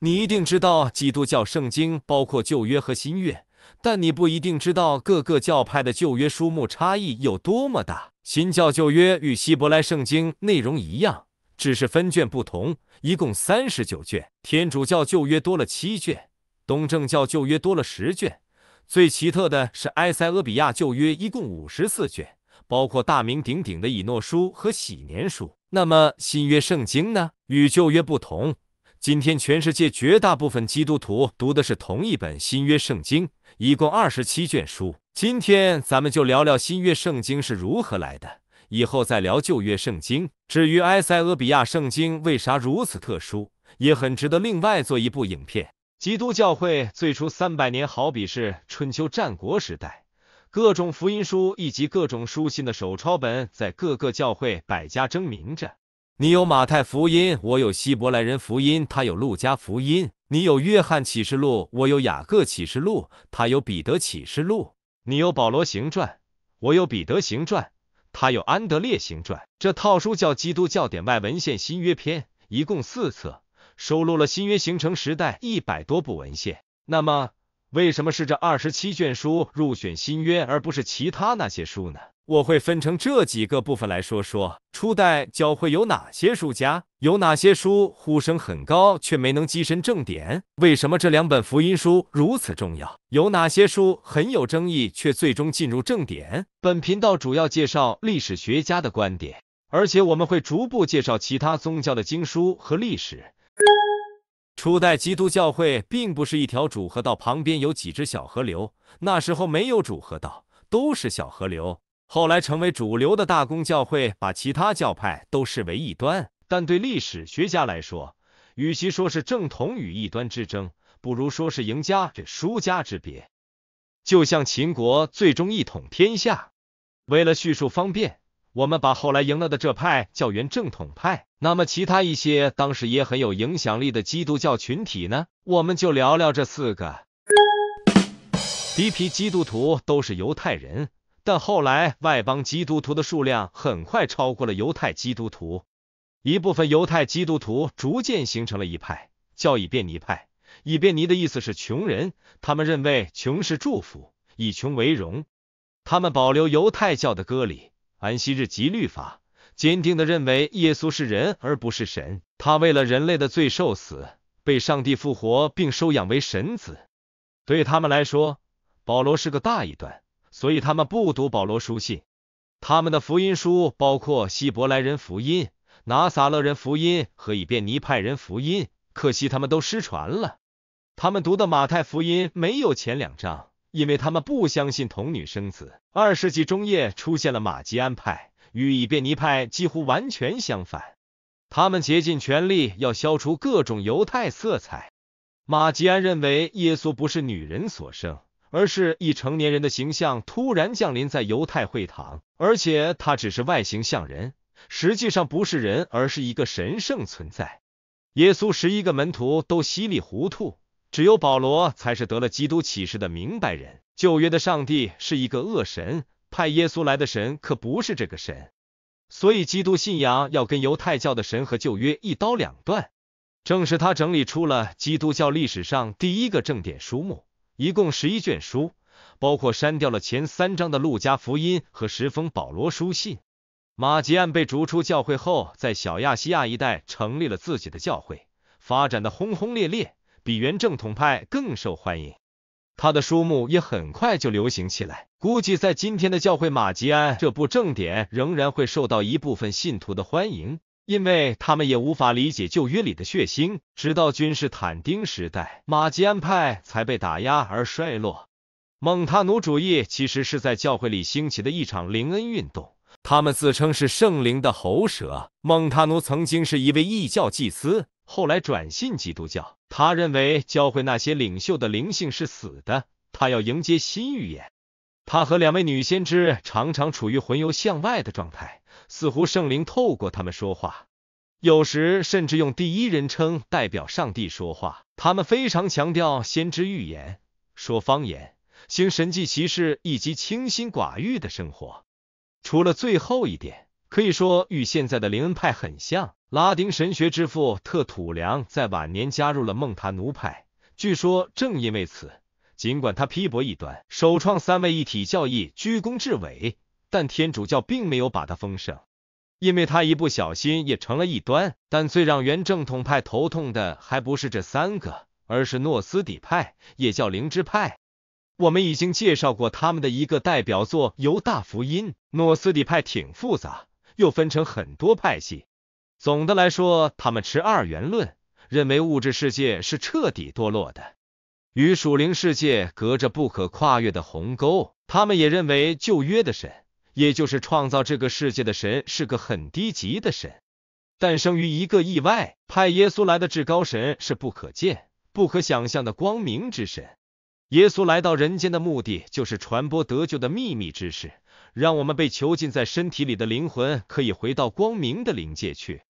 你一定知道基督教圣经包括旧约和新约，但你不一定知道各个教派的旧约书目差异有多么大。新教旧约与希伯来圣经内容一样，只是分卷不同，一共三十九卷。天主教旧约多了七卷，东正教旧约多了十卷。最奇特的是埃塞俄比亚旧约一共五十四卷，包括大名鼎鼎的以诺书和喜年书。那么新约圣经呢？与旧约不同。今天，全世界绝大部分基督徒读的是同一本新约圣经，一共二十七卷书。今天咱们就聊聊新约圣经是如何来的，以后再聊旧约圣经。至于埃塞俄比亚圣经为啥如此特殊，也很值得另外做一部影片。基督教会最初三百年，好比是春秋战国时代，各种福音书以及各种书信的手抄本在各个教会百家争鸣着。你有马太福音，我有希伯来人福音，他有路加福音；你有约翰启示录，我有雅各启示录，他有彼得启示录；你有保罗行传，我有彼得行传，他有安德烈行传。这套书叫《基督教典外文献新约篇》，一共四册，收录了新约形成时代一百多部文献。那么，为什么是这二十七卷书入选新约，而不是其他那些书呢？我会分成这几个部分来说说初代教会有哪些书家，有哪些书呼声很高却没能跻身正典，为什么这两本福音书如此重要，有哪些书很有争议却最终进入正典。本频道主要介绍历史学家的观点，而且我们会逐步介绍其他宗教的经书和历史。初代基督教会并不是一条主河道，旁边有几只小河流。那时候没有主河道，都是小河流。后来成为主流的大公教会，把其他教派都视为异端。但对历史学家来说，与其说是正统与异端之争，不如说是赢家与输家之别。就像秦国最终一统天下。为了叙述方便，我们把后来赢了的这派叫原正统派。那么，其他一些当时也很有影响力的基督教群体呢？我们就聊聊这四个第一批基督徒，都是犹太人。但后来，外邦基督徒的数量很快超过了犹太基督徒。一部分犹太基督徒逐渐形成了一派，叫以便尼派。以便尼的意思是穷人，他们认为穷是祝福，以穷为荣。他们保留犹太教的割礼、安息日及律法，坚定的认为耶稣是人而不是神。他为了人类的罪受死，被上帝复活，并收养为神子。对他们来说，保罗是个大异端。所以他们不读保罗书信，他们的福音书包括希伯来人福音、拿撒勒人福音和以便尼派人福音。可惜他们都失传了。他们读的马太福音没有前两章，因为他们不相信童女生子。二世纪中叶出现了马吉安派，与以便尼派几乎完全相反。他们竭尽全力要消除各种犹太色彩。马吉安认为耶稣不是女人所生。而是以成年人的形象突然降临在犹太会堂，而且他只是外形像人，实际上不是人，而是一个神圣存在。耶稣十一个门徒都稀里糊涂，只有保罗才是得了基督启示的明白人。旧约的上帝是一个恶神，派耶稣来的神可不是这个神。所以，基督信仰要跟犹太教的神和旧约一刀两断。正是他整理出了基督教历史上第一个正典书目。一共十一卷书，包括删掉了前三章的《路加福音》和十封保罗书信。马吉安被逐出教会后，在小亚细亚一带成立了自己的教会，发展的轰轰烈烈，比原正统派更受欢迎。他的书目也很快就流行起来，估计在今天的教会，《马吉安》这部正典仍然会受到一部分信徒的欢迎。因为他们也无法理解旧约里的血腥，直到君士坦丁时代，马吉安派才被打压而衰落。蒙塔奴主义其实是在教会里兴起的一场灵恩运动，他们自称是圣灵的喉舌。蒙塔奴曾经是一位异教祭司，后来转信基督教。他认为教会那些领袖的灵性是死的，他要迎接新预言。他和两位女先知常常处于魂游向外的状态。似乎圣灵透过他们说话，有时甚至用第一人称代表上帝说话。他们非常强调先知预言，说方言，行神迹奇事，以及清心寡欲的生活。除了最后一点，可以说与现在的灵恩派很像。拉丁神学之父特土良在晚年加入了孟塔努派，据说正因为此，尽管他批驳异端，首创三位一体教义，居功至伟。但天主教并没有把它封神，因为他一不小心也成了异端。但最让原正统派头痛的还不是这三个，而是诺斯底派，也叫灵芝派。我们已经介绍过他们的一个代表作《犹大福音》。诺斯底派挺复杂，又分成很多派系。总的来说，他们持二元论，认为物质世界是彻底堕落的，与属灵世界隔着不可跨越的鸿沟。他们也认为旧约的神。也就是创造这个世界的神是个很低级的神，诞生于一个意外派耶稣来的至高神是不可见、不可想象的光明之神。耶稣来到人间的目的就是传播得救的秘密知识，让我们被囚禁在身体里的灵魂可以回到光明的灵界去。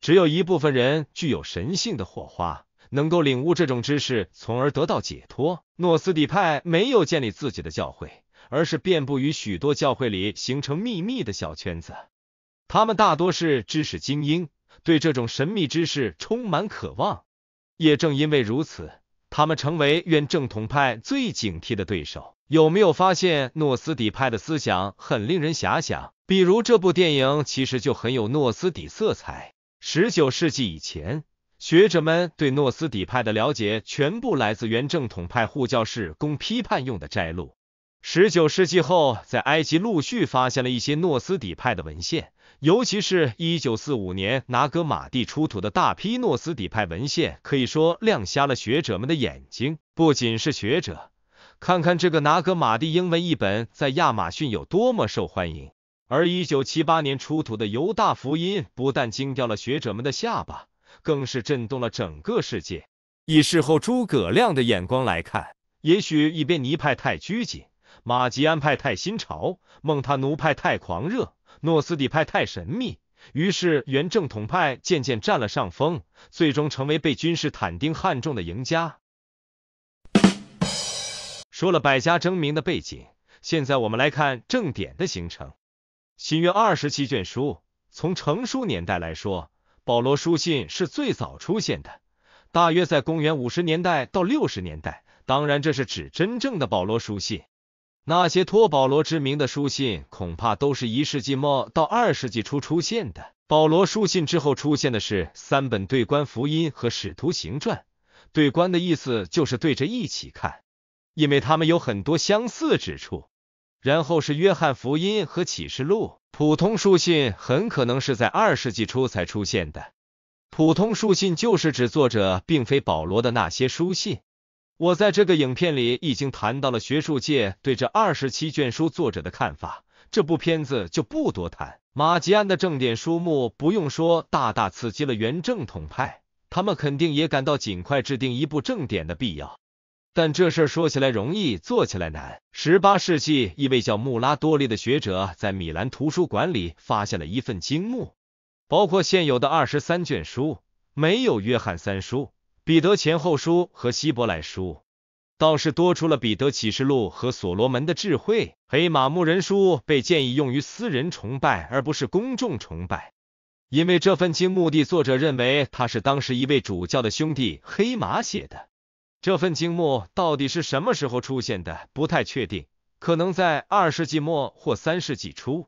只有一部分人具有神性的火花，能够领悟这种知识，从而得到解脱。诺斯底派没有建立自己的教会。而是遍布于许多教会里，形成秘密的小圈子。他们大多是知识精英，对这种神秘知识充满渴望。也正因为如此，他们成为原正统派最警惕的对手。有没有发现，诺斯底派的思想很令人遐想？比如这部电影，其实就很有诺斯底色彩。十九世纪以前，学者们对诺斯底派的了解，全部来自原正统派护教士供批判用的摘录。十九世纪后，在埃及陆续发现了一些诺斯底派的文献，尤其是1945年拿戈马蒂出土的大批诺斯底派文献，可以说亮瞎了学者们的眼睛。不仅是学者，看看这个拿戈马蒂英文译本在亚马逊有多么受欢迎。而1978年出土的《犹大福音》，不但惊掉了学者们的下巴，更是震动了整个世界。以事后诸葛亮的眼光来看，也许一边尼派太拘谨。马吉安派太新潮，孟塔努派太狂热，诺斯底派太神秘，于是原正统派渐渐占了上风，最终成为被君士坦丁汉中的赢家。说了百家争鸣的背景，现在我们来看正典的形成。新约二十七卷书，从成书年代来说，保罗书信是最早出现的，大约在公元五十年代到六十年代。当然，这是指真正的保罗书信。那些托保罗之名的书信，恐怕都是一世纪末到二世纪初出现的。保罗书信之后出现的是三本对观福音和使徒行传，对观的意思就是对着一起看，因为他们有很多相似之处。然后是约翰福音和启示录。普通书信很可能是在二世纪初才出现的。普通书信就是指作者并非保罗的那些书信。我在这个影片里已经谈到了学术界对这二十七卷书作者的看法，这部片子就不多谈。马吉安的正典书目不用说，大大刺激了原正统派，他们肯定也感到尽快制定一部正典的必要。但这事儿说起来容易，做起来难。十八世纪一位叫穆拉多利的学者在米兰图书馆里发现了一份经目，包括现有的二十三卷书，没有约翰三书。彼得前后书和希伯来书倒是多出了彼得启示录和所罗门的智慧。黑马牧人书被建议用于私人崇拜，而不是公众崇拜，因为这份经目的作者认为他是当时一位主教的兄弟黑马写的。这份经目到底是什么时候出现的，不太确定，可能在二世纪末或三世纪初。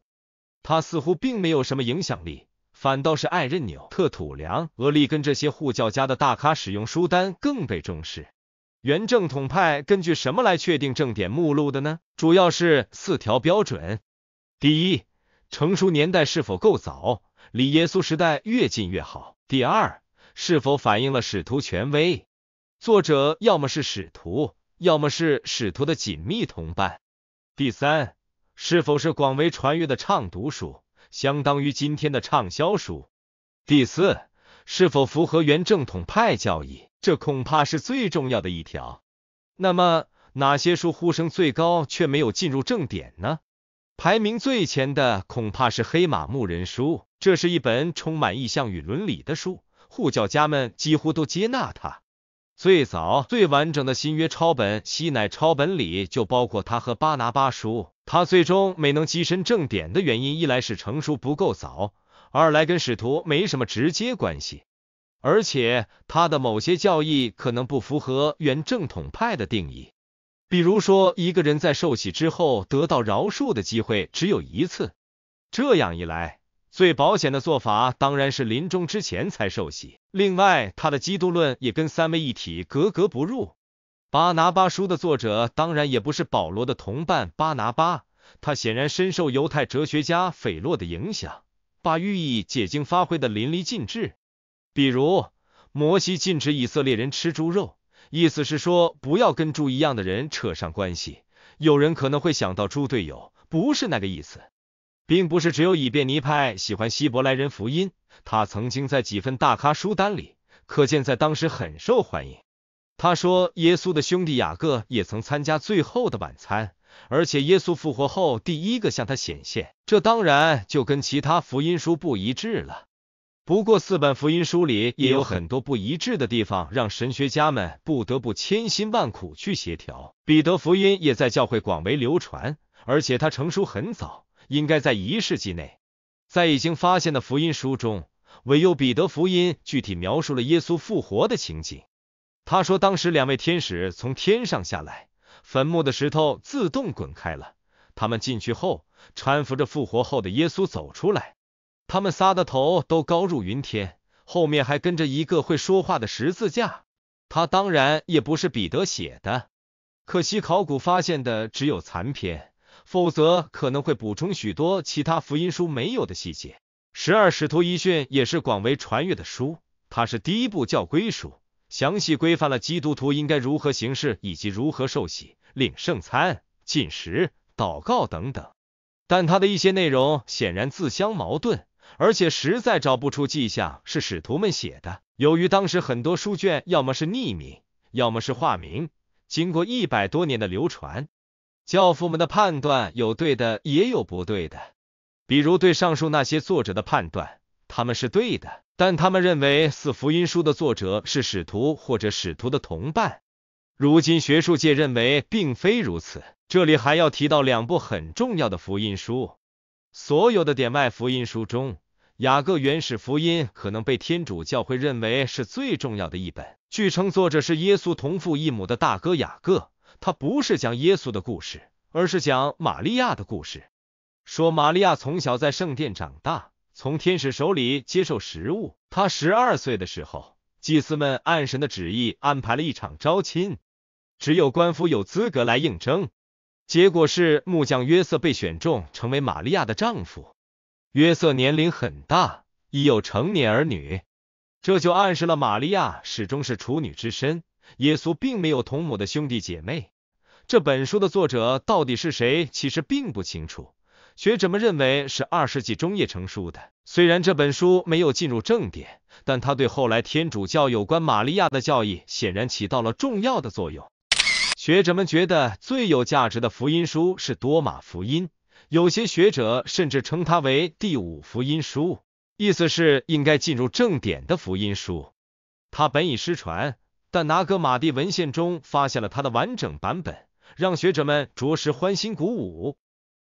他似乎并没有什么影响力。反倒是爱任纽、特土良、俄利根这些护教家的大咖使用书单更被重视。原正统派根据什么来确定正典目录的呢？主要是四条标准：第一，成书年代是否够早，离耶稣时代越近越好；第二，是否反映了使徒权威，作者要么是使徒，要么是使徒的紧密同伴；第三，是否是广为传阅的畅读书。相当于今天的畅销书。第四，是否符合原正统派教义，这恐怕是最重要的一条。那么，哪些书呼声最高却没有进入正典呢？排名最前的恐怕是《黑马牧人》书，这是一本充满意象与伦理的书，护教家们几乎都接纳它。最早最完整的《新约》抄本西乃抄本里就包括他和巴拿巴书。他最终没能跻身正典的原因，一来是成熟不够早，二来跟使徒没什么直接关系，而且他的某些教义可能不符合原正统派的定义，比如说一个人在受洗之后得到饶恕的机会只有一次。这样一来。最保险的做法当然是临终之前才受洗。另外，他的基督论也跟三位一体格格不入。巴拿巴书的作者当然也不是保罗的同伴巴拿巴，他显然深受犹太哲学家斐洛的影响，把寓意解经发挥的淋漓尽致。比如，摩西禁止以色列人吃猪肉，意思是说不要跟猪一样的人扯上关系。有人可能会想到猪队友，不是那个意思。并不是只有以便尼派喜欢希伯来人福音，他曾经在几份大咖书单里可见，在当时很受欢迎。他说，耶稣的兄弟雅各也曾参加最后的晚餐，而且耶稣复活后第一个向他显现，这当然就跟其他福音书不一致了。不过，四本福音书里也有很多不一致的地方，让神学家们不得不千辛万苦去协调。彼得福音也在教会广为流传，而且他成书很早。应该在一世纪内，在已经发现的福音书中，唯有彼得福音具体描述了耶稣复活的情景。他说，当时两位天使从天上下来，坟墓的石头自动滚开了。他们进去后，搀扶着复活后的耶稣走出来。他们仨的头都高入云天，后面还跟着一个会说话的十字架。他当然也不是彼得写的，可惜考古发现的只有残篇。否则可能会补充许多其他福音书没有的细节。十二使徒遗训也是广为传阅的书，它是第一部教规书，详细规范了基督徒应该如何行事，以及如何受洗、领圣餐、进食、祷告等等。但它的一些内容显然自相矛盾，而且实在找不出迹象是使徒们写的。由于当时很多书卷要么是匿名，要么是化名，经过一百多年的流传。教父们的判断有对的，也有不对的。比如对上述那些作者的判断，他们是对的，但他们认为四福音书的作者是使徒或者使徒的同伴。如今学术界认为并非如此。这里还要提到两部很重要的福音书。所有的点外福音书中，《雅各原始福音》可能被天主教会认为是最重要的一本，据称作者是耶稣同父异母的大哥雅各。他不是讲耶稣的故事，而是讲玛利亚的故事。说玛利亚从小在圣殿长大，从天使手里接受食物。她十二岁的时候，祭司们按神的旨意安排了一场招亲，只有官夫有资格来应征。结果是木匠约瑟被选中成为玛利亚的丈夫。约瑟年龄很大，已有成年儿女，这就暗示了玛利亚始终是处女之身。耶稣并没有同母的兄弟姐妹。这本书的作者到底是谁，其实并不清楚。学者们认为是二世纪中叶成书的。虽然这本书没有进入正典，但它对后来天主教有关玛利亚的教义显然起到了重要的作用。学者们觉得最有价值的福音书是多马福音，有些学者甚至称它为第五福音书，意思是应该进入正典的福音书。它本已失传，但拿格马蒂文献中发现了它的完整版本。让学者们着实欢欣鼓舞。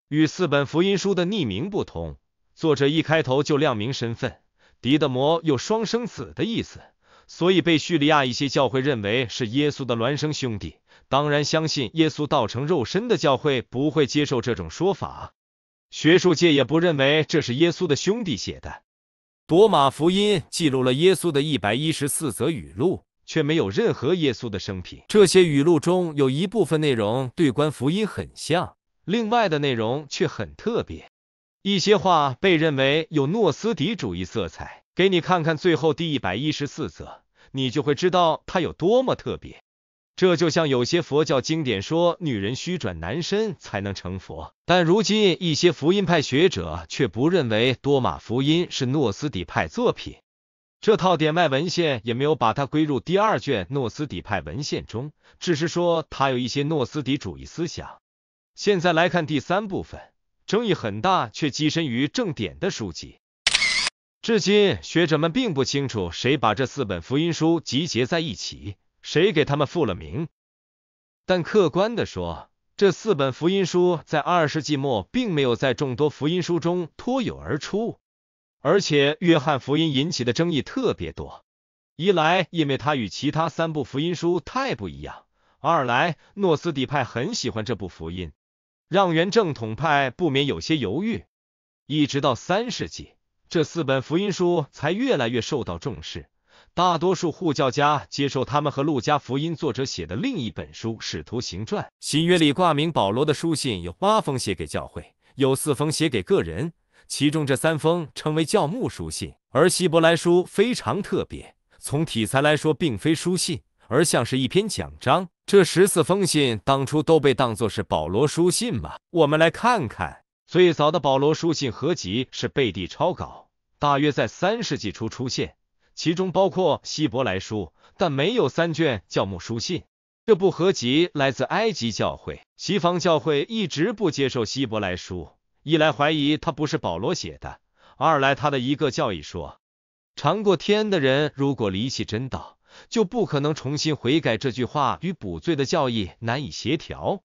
与四本福音书的匿名不同，作者一开头就亮明身份。狄德摩有双生子的意思，所以被叙利亚一些教会认为是耶稣的孪生兄弟。当然，相信耶稣道成肉身的教会不会接受这种说法。学术界也不认为这是耶稣的兄弟写的。多马福音记录了耶稣的一百一十四则语录。却没有任何耶稣的生平。这些语录中有一部分内容对观福音很像，另外的内容却很特别。一些话被认为有诺斯底主义色彩。给你看看最后第一百一十四则，你就会知道它有多么特别。这就像有些佛教经典说女人需转男身才能成佛，但如今一些福音派学者却不认为多马福音是诺斯底派作品。这套典外文献也没有把它归入第二卷诺斯底派文献中，只是说他有一些诺斯底主义思想。现在来看第三部分，争议很大却跻身于正典的书籍。至今学者们并不清楚谁把这四本福音书集结在一起，谁给他们复了名。但客观的说，这四本福音书在二世纪末并没有在众多福音书中脱颖而出。而且，《约翰福音》引起的争议特别多，一来因为它与其他三部福音书太不一样，二来诺斯底派很喜欢这部福音，让原正统派不免有些犹豫。一直到三世纪，这四本福音书才越来越受到重视，大多数护教家接受他们和路加福音作者写的另一本书《使徒行传》。新约里挂名保罗的书信有八封写给教会，有四封写给个人。其中这三封称为教牧书信，而希伯来书非常特别。从体裁来说，并非书信，而像是一篇讲章。这十四封信当初都被当作是保罗书信吗？我们来看看最早的保罗书信合集是贝蒂抄稿，大约在三世纪初出现，其中包括希伯来书，但没有三卷教牧书信。这部合集来自埃及教会，西方教会一直不接受希伯来书。一来怀疑他不是保罗写的，二来他的一个教义说，尝过天恩的人如果离弃真道，就不可能重新悔改，这句话与补罪的教义难以协调。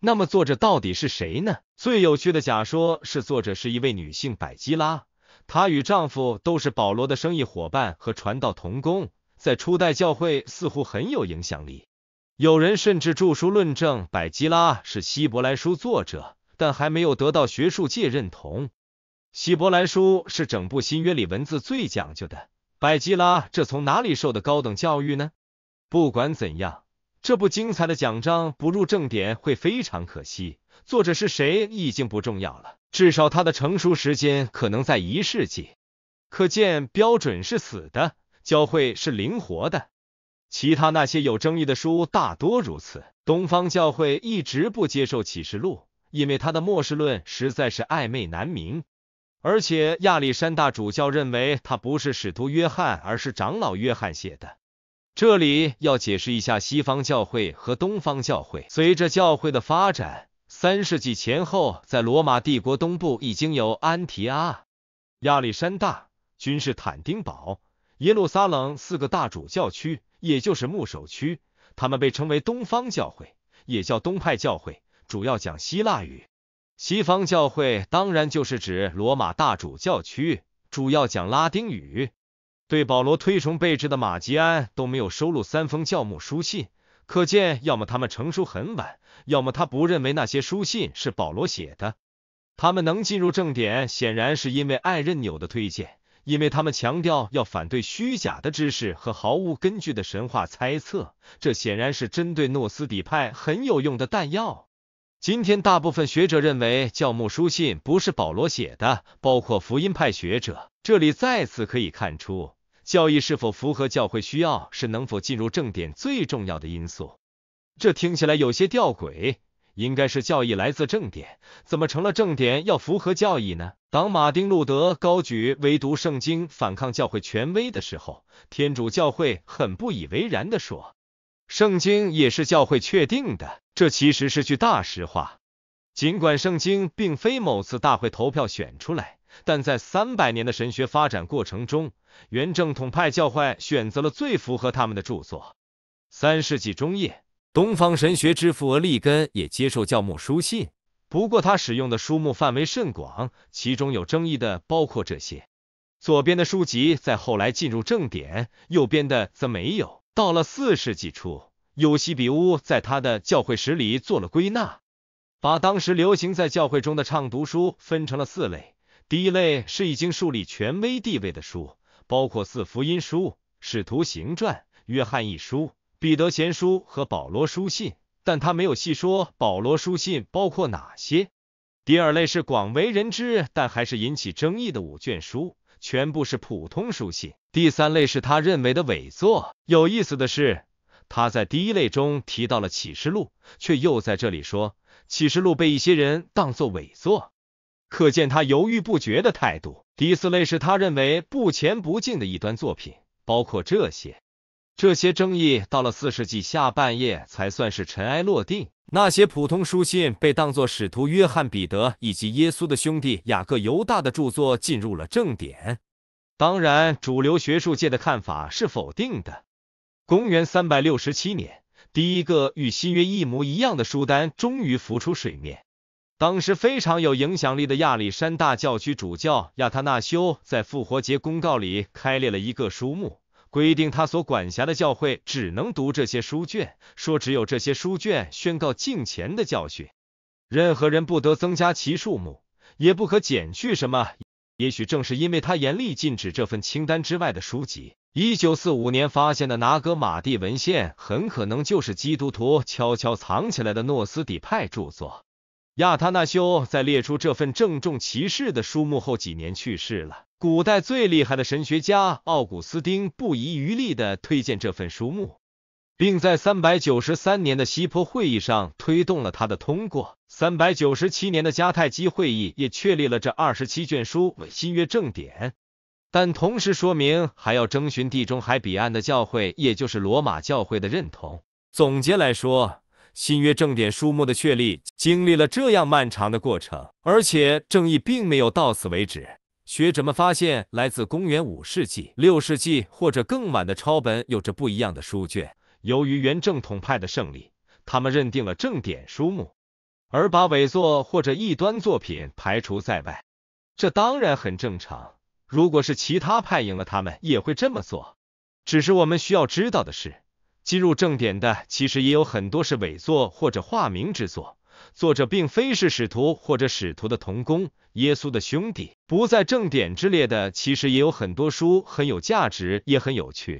那么作者到底是谁呢？最有趣的假说是作者是一位女性百基拉，她与丈夫都是保罗的生意伙伴和传道同工，在初代教会似乎很有影响力。有人甚至著书论证百基拉是希伯来书作者。但还没有得到学术界认同。希伯来书是整部新约里文字最讲究的。百基拉这从哪里受的高等教育呢？不管怎样，这部精彩的讲章不入正典会非常可惜。作者是谁已经不重要了，至少他的成熟时间可能在一世纪。可见标准是死的，教会是灵活的。其他那些有争议的书大多如此。东方教会一直不接受启示录。因为他的末世论实在是暧昧难明，而且亚历山大主教认为他不是使徒约翰，而是长老约翰写的。这里要解释一下西方教会和东方教会。随着教会的发展，三世纪前后，在罗马帝国东部已经有安提阿、亚历山大、君士坦丁堡、耶路撒冷四个大主教区，也就是牧首区，他们被称为东方教会，也叫东派教会。主要讲希腊语，西方教会当然就是指罗马大主教区，主要讲拉丁语。对保罗推崇备至的马吉安都没有收录三封教母书信，可见要么他们成书很晚，要么他不认为那些书信是保罗写的。他们能进入正点，显然是因为爱任纽的推荐，因为他们强调要反对虚假的知识和毫无根据的神话猜测，这显然是针对诺斯底派很有用的弹药。今天，大部分学者认为教牧书信不是保罗写的，包括福音派学者。这里再次可以看出，教义是否符合教会需要，是能否进入正点最重要的因素。这听起来有些吊诡，应该是教义来自正点，怎么成了正点要符合教义呢？当马丁·路德高举唯独圣经，反抗教会权威的时候，天主教会很不以为然地说。圣经也是教会确定的，这其实是句大实话。尽管圣经并非某次大会投票选出来，但在三百年的神学发展过程中，原正统派教会选择了最符合他们的著作。三世纪中叶，东方神学之父额利根也接受教牧书信，不过他使用的书目范围甚广，其中有争议的包括这些：左边的书籍在后来进入正典，右边的则没有。到了四世纪初，尤西比乌在他的教会史里做了归纳，把当时流行在教会中的唱读书分成了四类。第一类是已经树立权威地位的书，包括四福音书、使徒行传、约翰一书、彼得前书和保罗书信，但他没有细说保罗书信包括哪些。第二类是广为人知但还是引起争议的五卷书。全部是普通书信。第三类是他认为的伪作。有意思的是，他在第一类中提到了《启示录》，却又在这里说《启示录》被一些人当作伪作，可见他犹豫不决的态度。第四类是他认为不前不进的一端作品，包括这些。这些争议到了四世纪下半叶才算是尘埃落定。那些普通书信被当作使徒约翰、彼得以及耶稣的兄弟雅各、犹大的著作进入了正典。当然，主流学术界的看法是否定的。公元三百六十七年，第一个与新约一模一样的书单终于浮出水面。当时非常有影响力的亚历山大教区主教亚他那修在复活节公告里开列了一个书目。规定他所管辖的教会只能读这些书卷，说只有这些书卷宣告敬虔的教训，任何人不得增加其数目，也不可减去什么。也许正是因为他严厉禁止这份清单之外的书籍，一九四五年发现的拿戈马蒂文献很可能就是基督徒悄悄藏起来的诺斯底派著作。亚他那修在列出这份郑重其事的书目后几年去世了。古代最厉害的神学家奥古斯丁不遗余力的推荐这份书目，并在三百九十三年的西坡会议上推动了他的通过。三百九十七年的迦太基会议也确立了这二十七卷书为新约正典，但同时说明还要征询地中海彼岸的教会，也就是罗马教会的认同。总结来说。新约正典书目的确立经历了这样漫长的过程，而且正义并没有到此为止。学者们发现，来自公元五世纪、六世纪或者更晚的抄本有着不一样的书卷。由于原正统派的胜利，他们认定了正典书目，而把伪作或者异端作品排除在外。这当然很正常，如果是其他派赢了，他们也会这么做。只是我们需要知道的是。进入正典的其实也有很多是伪作或者化名之作，作者并非是使徒或者使徒的同工、耶稣的兄弟。不在正典之列的其实也有很多书很有价值，也很有趣。